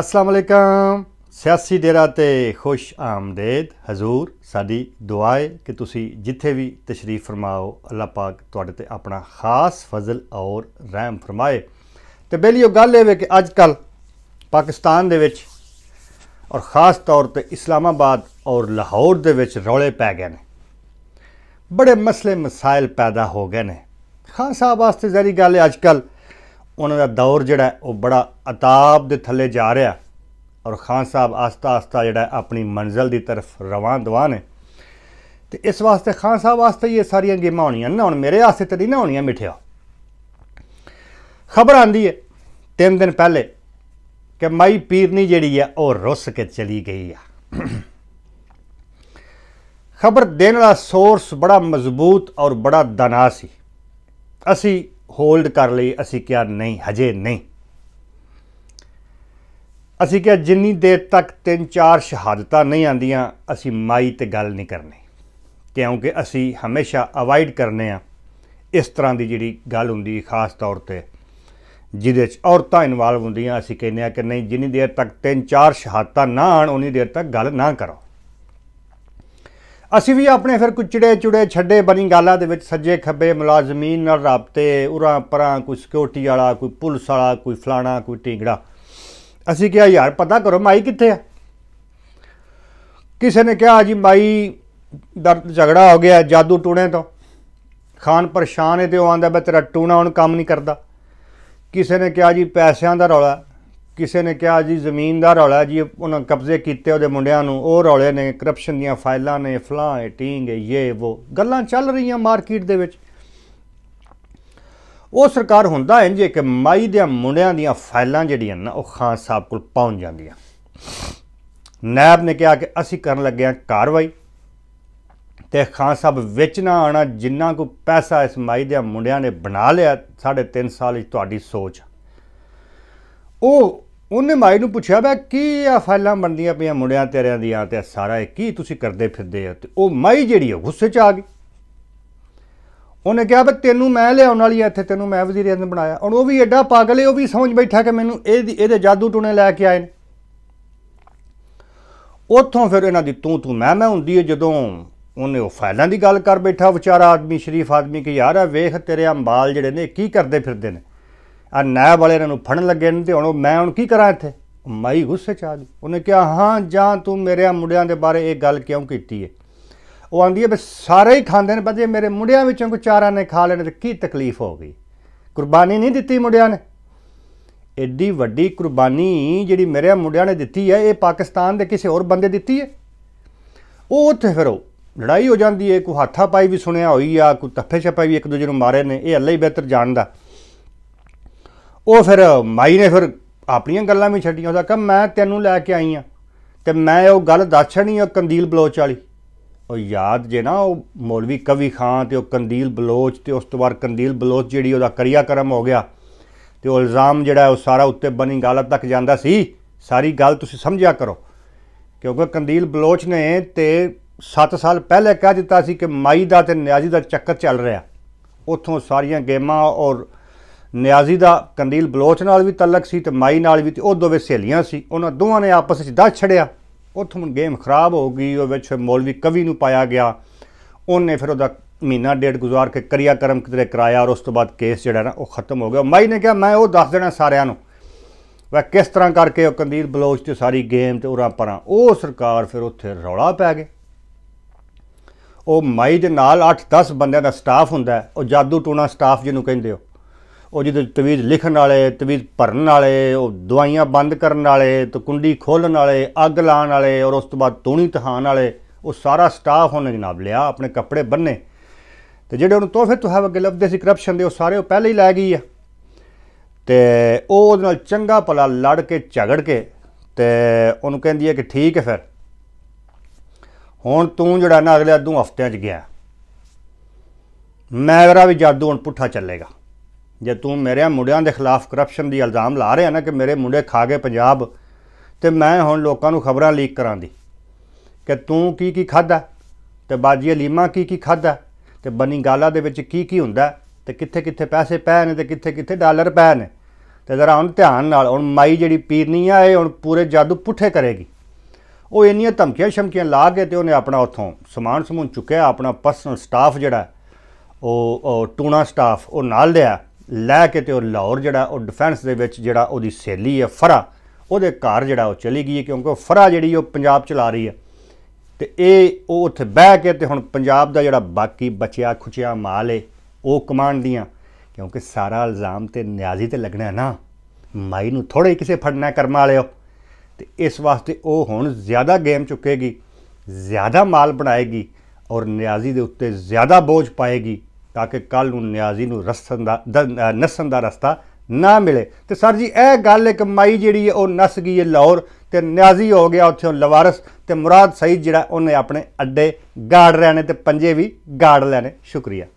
ਅਸਲਾਮ ਅਲੈਕਮ ਸਿਆਸੀ ਡੇਰਾ ਤੇ ਖੁਸ਼ ਆਮਦੇਦ ਹਜ਼ੂਰ ਸਾਡੀ ਦੁਆਏ ਕਿ ਤੁਸੀਂ ਜਿੱਥੇ ਵੀ ਤਸ਼ਰੀਫ ਫਰਮਾਓ ਅੱਲਾਹ ਪਾਕ ਤੁਹਾਡੇ ਤੇ ਆਪਣਾ ਖਾਸ ਫਜ਼ਲ ਔਰ ਰਹਿਮ ਫਰਮਾਏ ਤੇ ਬੇਲੀਓ ਗੱਲ ਇਹ ਵੇ ਕਿ ਅੱਜ ਕੱਲ ਪਾਕਿਸਤਾਨ ਦੇ ਵਿੱਚ ਔਰ ਖਾਸ ਤੌਰ ਤੇ ਇਸਲਾਮਾਬਾਦ ਔਰ ਲਾਹੌਰ ਦੇ ਵਿੱਚ ਰੌਲੇ ਪੈ ਗਏ ਨੇ ਬੜੇ ਮਸਲੇ ਮਸਾਇਲ ਪੈਦਾ ਹੋ ਗਏ ਨੇ ਖਾਨ ਸਾਹਿਬ ਵਾਸਤੇ ਜ਼ਰੀ ਗੱਲ ਹੈ ਅੱਜ ਕੱਲ ਉਹਨਾਂ ਦਾ ਦੌਰ ਜਿਹੜਾ ਉਹ ਬੜਾ ਅਤਾਬ ਦੇ ਥੱਲੇ ਜਾ ਰਿਹਾ ਔਰ ਖਾਨ ਸਾਹਿਬ ਆਸਤਾ-ਆਸਤਾ ਜਿਹੜਾ ਆਪਣੀ ਮੰਜ਼ਲ ਦੀ ਤਰਫ ਰਵਾਨ ਦਵਾਨ ਨੇ ਤੇ ਇਸ ਵਾਸਤੇ ਖਾਨ ਸਾਹਿਬ ਵਾਸਤੇ ਇਹ ਸਾਰੀਆਂ ਗੇਮਾਂ ਹੋਣੀਆਂ ਨਾ ਹੁਣ ਮੇਰੇ ਆਸੇ ਤੇ ਨਹੀਂ ਨਾ ਹੋਣੀਆਂ ਮਿੱਠਿਆ ਖਬਰ ਆਂਦੀ ਹੈ ਤਿੰਨ ਦਿਨ ਪਹਿਲੇ ਕਿ ਮਾਈ ਪੀਰਨੀ ਜਿਹੜੀ ਆ ਉਹ ਰੁੱਸ ਕੇ ਚਲੀ ਗਈ ਆ ਖਬਰ ਦੇਣ ਦਾ ਸੋਰਸ ਬੜਾ ਮਜ਼ਬੂਤ ਔਰ ਬੜਾ ਦਨਾ ਸੀ ਅਸੀਂ ਹੋਲਡ ਕਰ ਲਈ ਅਸੀਂ ਕਿਹਾ ਨਹੀਂ ਹਜੇ ਨਹੀਂ ਅਸੀਂ ਕਿਹਾ ਜਿੰਨੀ ਦੇਰ ਤੱਕ ਤਿੰਨ ਚਾਰ ਸ਼ਹਾਦਤਾਂ ਨਹੀਂ ਆਂਦੀਆਂ ਅਸੀਂ ਮਾਈ ਤੇ ਗੱਲ ਨਹੀਂ ਕਰਨੀ ਕਿਉਂਕਿ ਅਸੀਂ ਹਮੇਸ਼ਾ ਅਵਾਇਡ ਕਰਨੇ ਆ ਇਸ ਤਰ੍ਹਾਂ ਦੀ ਜਿਹੜੀ ਗੱਲ ਹੁੰਦੀ ਖਾਸ ਤੌਰ ਤੇ ਜਿਹਦੇ 'ਚ ਔਰਤਾਂ ਇਨਵੋਲਵ ਹੁੰਦੀਆਂ ਅਸੀਂ ਕਹਿੰਦੇ ਆ ਕਿ ਨਹੀਂ ਜਿੰਨੀ ਦੇਰ ਤੱਕ ਤਿੰਨ ਚਾਰ ਸ਼ਹਾਦਤਾਂ ਨਾ ਆਣ ਉਨੀ ਦੇਰ ਤੱਕ ਗੱਲ ਨਾ ਕਰੋ ਅਸੀਂ ਵੀ ਆਪਣੇ ਫਿਰ ਕੁਚੜੇ ਚੁੜੇ ਛੱਡੇ ਬਣੀ ਗਾਲਾਂ ਦੇ ਵਿੱਚ ਸੱਜੇ ਖੱਬੇ ਮੁਲਾਜ਼ਮੀਨ ਨਾਲ ਰابطੇ ਉਰਾਂ ਪਰਾਂ ਕੋਈ ਸਿਕਿਉਰਟੀ ਵਾਲਾ ਕੋਈ ਪੁਲਿਸ ਵਾਲਾ ਕੋਈ ਫਲਾਣਾ ਕੋਈ ਟਿੰਗੜਾ ਅਸੀਂ ਕਿਹਾ ਯਾਰ ਪਤਾ ਕਰੋ ਮਾਈ ਕਿੱਥੇ ਆ ਕਿਸੇ ਨੇ ਕਿਹਾ ਜੀ ਮਾਈ ਦਾ ਝਗੜਾ ਹੋ ਗਿਆ ਜਾਦੂ ਟੂਣੇ ਤੋਂ ਖਾਨ ਪਰੇਸ਼ਾਨ ਹੈ ਤੇ ਉਹ ਆਂਦਾ ਬਈ ਤੇਰਾ ਟੂਣਾ ਹੁਣ ਕੰਮ ਨਹੀਂ ਕਰਦਾ ਕਿਸੇ ਨੇ ਕਿਹਾ ਜੀ ਪੈਸਿਆਂ ਦਾ ਰੌਲਾ ਕਿਸੇ ਨੇ ਕਿਹਾ ਜੀ ਜ਼ਮੀਨ ਦਾ ਰੌਲਾ ਜੀ ਉਹਨਾਂ ਕਬਜ਼ੇ ਕੀਤੇ ਉਹਦੇ ਮੁੰਡਿਆਂ ਨੂੰ ਉਹ ਰੌਲੇ ਨੇ ਕਰਪਸ਼ਨ ਦੀਆਂ ਫਾਈਲਾਂ ਨੇ ਫਲਾਂ ਹੈ ਟਿੰਗ ਹੈ ਇਹ ਉਹ ਗੱਲਾਂ ਚੱਲ ਰਹੀਆਂ ਮਾਰਕੀਟ ਦੇ ਵਿੱਚ ਉਹ ਸਰਕਾਰ ਹੁੰਦਾ ਇੰਜ ਕਿ ਮਾਈ ਦੇ ਮੁੰਡਿਆਂ ਦੀਆਂ ਫਾਈਲਾਂ ਜਿਹੜੀਆਂ ਨਾ ਉਹ ਖਾਨ ਸਾਹਿਬ ਕੋਲ ਪਹੁੰਚ ਜਾਂਦੀਆਂ ਨੈਬ ਨੇ ਕਿਹਾ ਕਿ ਅਸੀਂ ਕਰਨ ਲੱਗੇ ਹਾਂ ਕਾਰਵਾਈ ਤੇ ਖਾਨ ਸਾਹਿਬ ਵਿੱਚ ਨਾ ਆਣਾ ਜਿੰਨਾ ਕੋ ਪੈਸਾ ਇਸ ਮਾਈ ਦੇ ਮੁੰਡਿਆਂ ਨੇ ਬਣਾ ਲਿਆ 3 ਸਾਲ ਵਿੱਚ ਤੁਹਾਡੀ ਸੋਚ ਉਹ ਉਹਨੇ ਮਾਈ ਨੂੰ ਪੁੱਛਿਆ ਬਈ ਕੀ ਆ ਫਾਈਲਾਂ ਬਣਦੀਆਂ ਪਈਆਂ ਮੁੰਡਿਆਂ ਤੇਰਿਆਂ ਦੀਆਂ ਤੇ ਸਾਰਾ ਇਹ ਕੀ ਤੁਸੀਂ ਕਰਦੇ ਫਿਰਦੇ ਆ ਤੇ ਉਹ ਮਾਈ ਜਿਹੜੀ ਆ ਗੁੱਸੇ 'ਚ ਆ ਗਈ ਉਹਨੇ ਕਿਹਾ ਬਈ ਤੈਨੂੰ ਮੈਂ ਲਿਆਉਣ ਵਾਲੀ ਆ ਇੱਥੇ ਤੈਨੂੰ ਮੈਂ ਵਜ਼ੀਰ ਅਜ਼ਮ ਬਣਾਇਆ ਹੁਣ ਉਹ ਵੀ ਐਡਾ ਪਾਗਲ ਹੈ ਉਹ ਵੀ ਸਮਝ ਬੈਠਾ ਕਿ ਮੈਨੂੰ ਇਹ ਇਹਦੇ ਜਾਦੂ ਟੂਣੇ ਲੈ ਕੇ ਆਏ ਨੇ ਉੱਥੋਂ ਫਿਰ ਇਹਨਾਂ ਦੀ ਤੂੰ ਤੂੰ ਮੈਂ ਮੈਂ ਹੁੰਦੀ ਏ ਜਦੋਂ ਉਹਨੇ ਉਹ ਫਾਈਲਾਂ ਦੀ ਗੱਲ ਕਰ ਬੈਠਾ ਵਿਚਾਰਾ ਆਦਮੀ ਸ਼ਰੀਫ ਆਦਮੀ ਕਿ ਯਾਰ ਆ ਵੇਖ ਤੇਰੇ ਅੰਬਾਲ ਜਿਹੜੇ ਨੇ ਕੀ ਕਰਦੇ ਫਿਰਦੇ ਨੇ ਆ ਨਾਇਬ ਵਾਲੇ ਇਹਨਾਂ ਨੂੰ ਫੜਨ ਲੱਗੇ ਨੇ ਤੇ ਹੁਣ ਮੈਂ ਹੁਣ ਕੀ ਕਰਾਂ ਇੱਥੇ ਮਾਈ ਗੁੱਸੇ ਚ ਆ ਗਈ ਉਹਨੇ ਕਿਹਾ ਹਾਂ ਜਾਂ ਤੂੰ ਮੇਰੇ ਮੁੰਡਿਆਂ ਦੇ ਬਾਰੇ ਇਹ ਗੱਲ ਕਿਉਂ ਕੀਤੀ ਹੈ ਉਹ ਆਂਦੀ ਹੈ ਬਸ ਸਾਰੇ ਹੀ ਖਾਂਦੇ ਨੇ ਬਜੇ ਮੇਰੇ ਮੁੰਡਿਆਂ ਵਿੱਚੋਂ ਕੋ ਚਾਰਾਂ ਨੇ ਖਾ ਲੈਣੇ ਤੇ ਕੀ ਤਕਲੀਫ ਹੋ ਗਈ ਕੁਰਬਾਨੀ ਨਹੀਂ ਦਿੱਤੀ ਮੁੰਡਿਆਂ ਨੇ ਐਡੀ ਵੱਡੀ ਕੁਰਬਾਨੀ ਜਿਹੜੀ ਮੇਰੇ ਮੁੰਡਿਆਂ ਨੇ ਦਿੱਤੀ ਹੈ ਇਹ ਪਾਕਿਸਤਾਨ ਦੇ ਕਿਸੇ ਹੋਰ ਬੰਦੇ ਦਿੱਤੀ ਹੈ ਉਹ ਉੱਥੇ ਫਿਰ ਉਹ ਲੜਾਈ ਹੋ ਜਾਂਦੀ ਹੈ ਕੋ ਹੱਥਾ ਪਾਈ ਵੀ ਸੁਣਿਆ ਹੋਈ ਆ ਕੋ ਤੱਫੇ ਛਪਾਈ ਵੀ ਇੱਕ ਦੂਜੇ ਨੂੰ ਮਾਰੇ ਨੇ ਇਹ ਅੱਲਾ ਹੀ ਬਿਹਤਰ ਜਾਣਦਾ ਉਹ ਫਿਰ ਮਾਈ ਨੇ ਫਿਰ ਆਪਣੀਆਂ ਗੱਲਾਂ ਵੀ ਛੱਡੀਆਂ ਉਹਦਾ ਕਿ ਮੈਂ ਤੈਨੂੰ ਲੈ ਕੇ ਆਈ ਆ ਤੇ ਮੈਂ ਉਹ ਗੱਲ ਦੱਸਣੀ ਆ ਉਹ ਕੰਦੀਲ ਬਲੋਚ ਵਾਲੀ ਉਹ ਯਾਦ ਜੇ ਨਾ ਉਹ ਮੌਲਵੀ ਕਵੀ ਖਾਨ ਤੇ ਉਹ ਕੰਦੀਲ ਬਲੋਚ ਤੇ ਉਸ ਤੋਂ ਬਾਅਦ ਕੰਦੀਲ ਬਲੋਚ ਜਿਹੜੀ ਉਹਦਾ ਕਰਿਆ ਕਰਮ ਹੋ ਗਿਆ ਤੇ ਉਹ ਇਲਜ਼ਾਮ ਜਿਹੜਾ ਉਹ ਸਾਰਾ ਉੱਤੇ ਬਣੀ ਗੱਲ ਤੱਕ ਜਾਂਦਾ ਸੀ ਸਾਰੀ ਗੱਲ ਤੁਸੀਂ ਸਮਝਿਆ ਕਰੋ ਕਿਉਂਕਿ ਕੰਦੀਲ ਬਲੋਚ ਨੇ ਤੇ 7 ਸਾਲ ਪਹਿਲੇ ਕਹਿ ਦਿੱਤਾ ਸੀ ਕਿ ਮਾਈ ਦਾ ਤੇ ਨਿਆਜ਼ੀ ਦਾ ਚੱਕਰ ਚੱਲ ਰਿਹਾ ਉੱਥੋਂ ਸਾਰੀਆਂ ਗੇਮਾਂ ਔਰ ਨਿਆਜ਼ੀ ਦਾ ਕੰਦੀਲ ਬਲੋਚ ਨਾਲ ਵੀ ਤਲਕ ਸੀ ਤੇ ਮਾਈ ਨਾਲ ਵੀ ਤੇ ਉਹ ਦੋਵੇਂ ਸਹੇਲੀਆਂ ਸੀ ਉਹਨਾਂ ਦੋਵਾਂ ਨੇ ਆਪਸ ਵਿੱਚ ਦੱਸ ਛੜਿਆ ਉੱਥੋਂ ਗੇਮ ਖਰਾਬ ਹੋ ਗਈ ਉਹ ਵਿੱਚ ਮੌਲਵੀ ਕਵੀ ਨੂੰ ਪਾਇਆ ਗਿਆ ਉਹਨੇ ਫਿਰ ਉਹਦਾ ਮਹੀਨਾ ਡੇਢ ਗੁਜ਼ਾਰ ਕੇ ਕਰਿਆ ਕਰਮ ਕਿਤੇ ਕਰਾਇਆ ਔਰ ਉਸ ਤੋਂ ਬਾਅਦ ਕੇਸ ਜਿਹੜਾ ਨਾ ਉਹ ਖਤਮ ਹੋ ਗਿਆ ਮਾਈ ਨੇ ਕਿਹਾ ਮੈਂ ਉਹ ਦੱਸ ਦੇਣਾ ਸਾਰਿਆਂ ਨੂੰ ਵਾ ਕਿਸ ਤਰ੍ਹਾਂ ਕਰਕੇ ਉਹ ਕੰਦੀਲ ਬਲੋਚ ਤੇ ਸਾਰੀ ਗੇਮ ਤੇ ਉਰਾਂ ਪਰਾਂ ਉਹ ਸਰਕਾਰ ਫਿਰ ਉੱਥੇ ਰੌਲਾ ਪੈ ਗਏ ਉਹ ਮਾਈ ਦੇ ਨਾਲ 8-10 ਬੰਦਿਆਂ ਦਾ ਸਟਾਫ ਹੁੰਦਾ ਉਹ ਜਾਦੂ ਟੂਣਾ ਸਟਾਫ ਜਿਹਨੂੰ ਕਹਿੰਦੇ ਹੋ ਉਹ ਜਿਹਦੇ ਤਵੀਜ਼ ਲਿਖਣ ਵਾਲੇ ਤਵੀਜ਼ ਭਰਨ ਵਾਲੇ ਉਹ ਦਵਾਈਆਂ ਬੰਦ ਕਰਨ ਵਾਲੇ ਤੇ ਕੁੰਡੀ ਖੋਲਣ ਵਾਲੇ ਅੱਗ ਲਾਉਣ ਵਾਲੇ ਔਰ ਉਸ ਤੋਂ ਬਾਅਦ ਤੂਣੀ ਤਹਾਨ ਵਾਲੇ ਉਹ ਸਾਰਾ ਸਟਾਫ ਉਹਨੇ ਜਨਾਬ ਲਿਆ ਆਪਣੇ ਕੱਪੜੇ ਬੰਨੇ ਤੇ ਜਿਹੜੇ ਉਹਨੂੰ ਤੋਹਫੇ ਤੋਂ ਹਵਾ ਲੱਭਦੇ ਸੀ ਕਰਪਸ਼ਨ ਦੇ ਉਹ ਸਾਰੇ ਉਹ ਪਹਿਲੇ ਹੀ ਲੈ ਗਈ ਆ ਤੇ ਉਹ ਉਹਦੇ ਨਾਲ ਚੰਗਾ ਭਲਾ ਲੜ ਕੇ ਝਗੜ ਕੇ ਤੇ ਉਹਨੂੰ ਕਹਿੰਦੀ ਹੈ ਕਿ ਠੀਕ ਹੈ ਫਿਰ ਹੁਣ ਤੂੰ ਜਿਹੜਾ ਨਾ ਅਗਲੇ ਦੋ ਹਫ਼ਤਿਆਂ 'ਚ ਗਿਆ ਮੈਂ ਵੀ ਜਾਦੂ ਹੁਣ ਪੁੱਠਾ ਚੱਲੇਗਾ ਜੇ ਤੂੰ ਮੇਰੇ ਮੁੰਡਿਆਂ ਦੇ ਖਿਲਾਫ ਕਰਪਸ਼ਨ ਦੀ ਇਲਜ਼ਾਮ ਲਾ ਰਿਹਾ ਨਾ ਕਿ ਮੇਰੇ ਮੁੰਡੇ ਖਾ ਗਏ ਪੰਜਾਬ ਤੇ ਮੈਂ ਹੁਣ ਲੋਕਾਂ ਨੂੰ ਖਬਰਾਂ ਲੀਕ ਕਰਾਂਦੀ ਕਿ ਤੂੰ ਕੀ ਕੀ ਖਾਦਾ ਤੇ ਬਾਜੀ ਅਲੀਮਾ ਕੀ ਕੀ ਖਾਦਾ ਤੇ ਬਨੀ ਗਾਲਾ ਦੇ ਵਿੱਚ ਕੀ ਕੀ ਹੁੰਦਾ ਤੇ ਕਿੱਥੇ ਕਿੱਥੇ ਪੈਸੇ ਪੈ ਨੇ ਤੇ ਕਿੱਥੇ ਕਿੱਥੇ ਡਾਲਰ ਪੈ ਨੇ ਤੇ ਜ਼ਰਾ ਹੁਣ ਧਿਆਨ ਨਾਲ ਹੁਣ ਮਾਈ ਜਿਹੜੀ ਪੀਰਨੀ ਆ ਇਹ ਹੁਣ ਪੂਰੇ ਜਾਦੂ ਪੁੱਠੇ ਕਰੇਗੀ ਉਹ ਇੰਨੀਆਂ ਧਮਕੀਆਂ ਸ਼ਮਕੀਆਂ ਲਾ ਕੇ ਤੇ ਉਹਨੇ ਆਪਣਾ ਉਥੋਂ ਸਮਾਨ ਸਮੂਨ ਚੁੱਕਿਆ ਆਪਣਾ ਪਰਸਨਲ ਸਟਾਫ ਜਿਹੜਾ ਉਹ ਟੂਣਾ ਸਟਾਫ ਉਹ ਨਾਲ ਲਿਆ ਲੈ ਕੇ ਤੇ ਉਹ ਲਾਹੌਰ ਜਿਹੜਾ ਉਹ ਡਿਫੈਂਸ ਦੇ ਵਿੱਚ ਜਿਹੜਾ ਉਹਦੀ ਸੇਲੀ ਹੈ ਫਰਾ ਉਹਦੇ ਘਰ ਜਿਹੜਾ ਉਹ ਚਲੀ ਗਈ ਕਿਉਂਕਿ ਫਰਾ ਜਿਹੜੀ ਉਹ ਪੰਜਾਬ ਚਲਾ ਰਹੀ ਹੈ ਤੇ ਇਹ ਉਹ ਉੱਥੇ ਬਹਿ ਕੇ ਤੇ ਹੁਣ ਪੰਜਾਬ ਦਾ ਜਿਹੜਾ ਬਾਕੀ ਬਚਿਆ ਖੁਚਿਆ ਮਾਲ ਏ ਉਹ ਕਮਾਂਡ ਦੀਆਂ ਕਿਉਂਕਿ ਸਾਰਾ ਇਲਜ਼ਾਮ ਤੇ ਨਿਆਜ਼ੀ ਤੇ ਲੱਗਣਾ ਨਾ ਮਾਈ ਨੂੰ ਥੋੜੇ ਕਿਸੇ ਫੜਨਾ ਕਰਮਾ ਵਾਲਿਓ ਤੇ ਇਸ ਵਾਸਤੇ ਉਹ ਹੁਣ ਜ਼ਿਆਦਾ ਗੇਮ ਚੁੱਕੇਗੀ ਜ਼ਿਆਦਾ ਮਾਲ ਬਣਾਏਗੀ ਔਰ ਨਿਆਜ਼ੀ ਦੇ ਉੱਤੇ ਜ਼ਿਆਦਾ ਬੋਝ ਪਾਏਗੀ ਤਾਂ ਕਿ ਕੱਲ ਨੂੰ ਨਿਆਜ਼ੀ ਨੂੰ ਰਸਨ ਦਾ ਨਸਨ ਦਾ ਰਸਤਾ ਨਾ ਮਿਲੇ ਤੇ ਸਰ ਜੀ ਇਹ ਗੱਲ ਇੱਕ ਮਾਈ ਜਿਹੜੀ ਉਹ ਨਸ ਗਈ ਹੈ ਲਾਹੌਰ ਤੇ ਨਿਆਜ਼ੀ ਹੋ ਗਿਆ ਉੱਥੋਂ ਲਵਾਰਸ ਤੇ ਮੁਰਾਦ ਸਈਦ ਜਿਹੜਾ ਉਹਨੇ ਆਪਣੇ ਅੱਡੇ ਗਾੜ ਰਹੇ ਨੇ ਤੇ ਪੰਜੇ ਵੀ ਗਾੜ ਲੈਣੇ ਸ਼ੁਕਰੀਆ